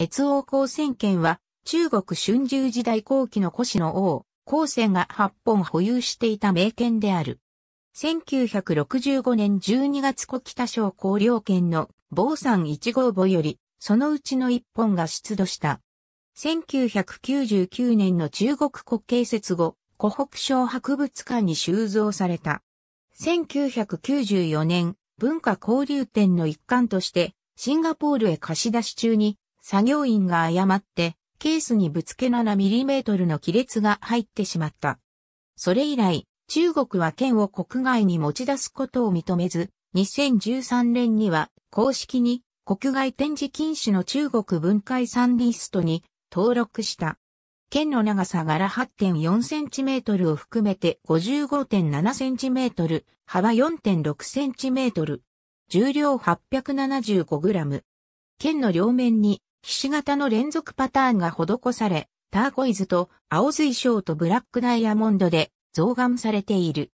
越王光専県は、中国春秋時代後期の古史の王、光泉が8本保有していた名犬である。1965年12月古北省高陵県の坊山1号墓より、そのうちの1本が出土した。1999年の中国国慶節後、湖北省博物館に収蔵された。1994年、文化交流展の一環として、シンガポールへ貸し出し中に、作業員が誤って、ケースにぶつけ 7mm の亀裂が入ってしまった。それ以来、中国は剣を国外に持ち出すことを認めず、2013年には公式に国外展示禁止の中国文化遺産リストに登録した。剣の長さ柄 8.4cm を含めて 55.7cm、幅 4.6cm、重量 875g。剣の両面に菱形の連続パターンが施され、ターコイズと青水晶とブラックダイヤモンドで増顔されている。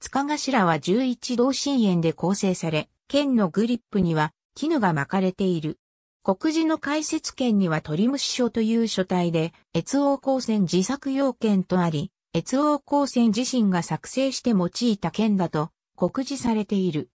塚頭は11同心円で構成され、剣のグリップには絹が巻かれている。国字の解説剣には鳥虫書という書体で、越王光線自作用剣とあり、越王光線自身が作成して用いた剣だと告示されている。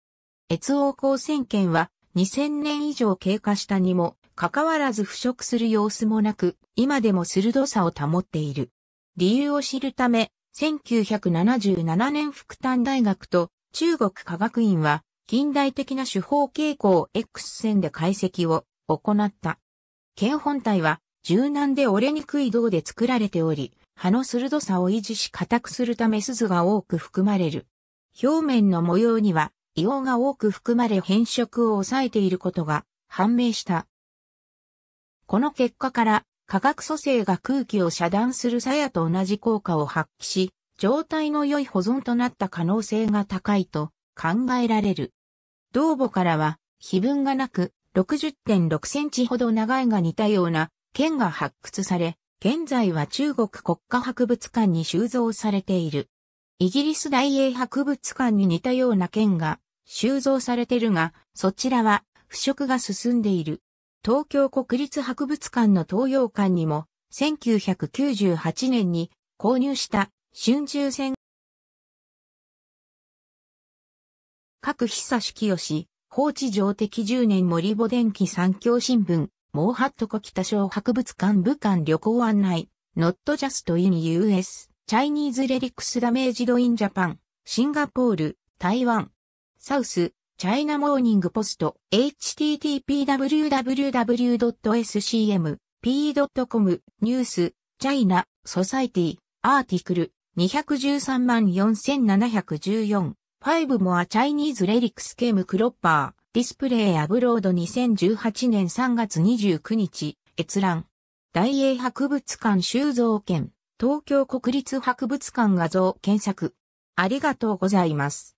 越王光線剣は2000年以上経過したにも関わらず腐食する様子もなく、今でも鋭さを保っている。理由を知るため、1977年福旦大学と中国科学院は近代的な手法傾向 X 線で解析を行った。剣本体は柔軟で折れにくい銅で作られており、刃の鋭さを維持し硬くするため鈴が多く含まれる。表面の模様には硫黄が多く含まれ変色を抑えていることが判明した。この結果から、化学組成が空気を遮断する鞘と同じ効果を発揮し、状態の良い保存となった可能性が高いと考えられる。銅母からは、碑文がなく、60.6センチほど長いが似たような剣が発掘され、現在は中国国家博物館に収蔵されている。イギリス大英博物館に似たような剣が収蔵されているが、そちらは腐食が進んでいる。東京国立博物館の東洋館にも、1998年に購入した春秋戦各久志清、放置上的10年森保電機産業新聞、モーハットコ北小博物館武漢旅行案内、Not Just in US, Chinese Relics Damaged in Japan, シンガポール、台湾、サウス、チャイナモーニングポスト http://www.scmp.com ニュースチャイナソサイティアーティクル213万4714 5もアチャイニーズレリクスケムクロッパーディスプレイアブロード2018年3月29日閲覧大英博物館収蔵券東京国立博物館画像検索ありがとうございます。